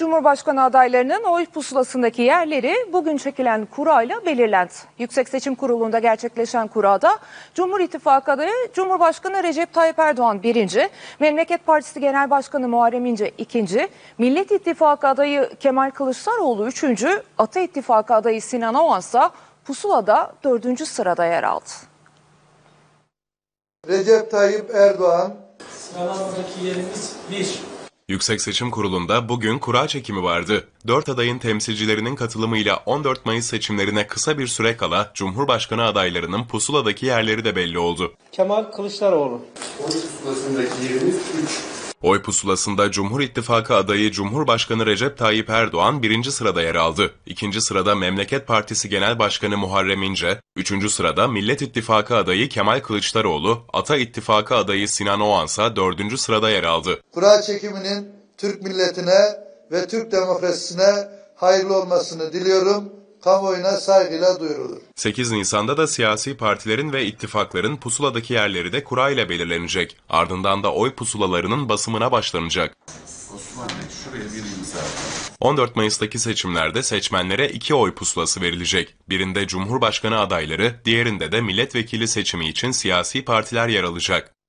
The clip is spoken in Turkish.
Cumhurbaşkanı adaylarının oy pusulasındaki yerleri bugün çekilen kurayla belirlendi. Yüksek Seçim Kurulu'nda gerçekleşen kurada Cumhur İttifakı adayı Cumhurbaşkanı Recep Tayyip Erdoğan birinci, Memleket Partisi Genel Başkanı Muharrem İnce ikinci, Millet İttifakı adayı Kemal Kılıçdaroğlu üçüncü, Ata İttifakı adayı Sinan Oğansa pusulada dördüncü sırada yer aldı. Recep Tayyip Erdoğan sıralamamızdaki yerimiz bir. Yüksek Seçim Kurulu'nda bugün kura çekimi vardı. Dört adayın temsilcilerinin katılımıyla 14 Mayıs seçimlerine kısa bir süre kala Cumhurbaşkanı adaylarının pusuladaki yerleri de belli oldu. Kemal Kılıçdaroğlu. 13 pusulasındaki yerimiz 3. Oy pusulasında Cumhur İttifakı adayı Cumhurbaşkanı Recep Tayyip Erdoğan birinci sırada yer aldı. İkinci sırada Memleket Partisi Genel Başkanı Muharrem İnce, üçüncü sırada Millet İttifakı adayı Kemal Kılıçdaroğlu, Ata İttifakı adayı Sinan Oğansa dördüncü sırada yer aldı. Kura çekiminin Türk milletine ve Türk demokrasisine hayırlı olmasını diliyorum kamuoyuna saygıyla duyurulur. 8 Nisan'da da siyasi partilerin ve ittifakların pusuladaki yerleri de kura ile belirlenecek. Ardından da oy pusulalarının basımına başlanacak. 14 Mayıs'taki seçimlerde seçmenlere iki oy pusulası verilecek. Birinde Cumhurbaşkanı adayları, diğerinde de milletvekili seçimi için siyasi partiler yer alacak.